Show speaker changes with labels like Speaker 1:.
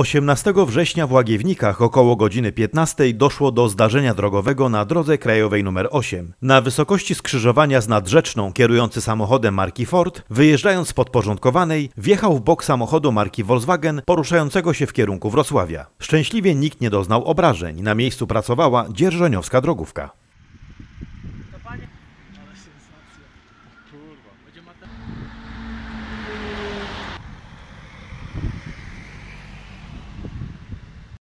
Speaker 1: 18 września w Łagiewnikach około godziny 15 doszło do zdarzenia drogowego na drodze krajowej nr 8. Na wysokości skrzyżowania z Nadrzeczną kierujący samochodem marki Ford, wyjeżdżając z podporządkowanej, wjechał w bok samochodu marki Volkswagen poruszającego się w kierunku Wrocławia. Szczęśliwie nikt nie doznał obrażeń. Na miejscu pracowała dzierżoniowska drogówka. Kurwa, będzie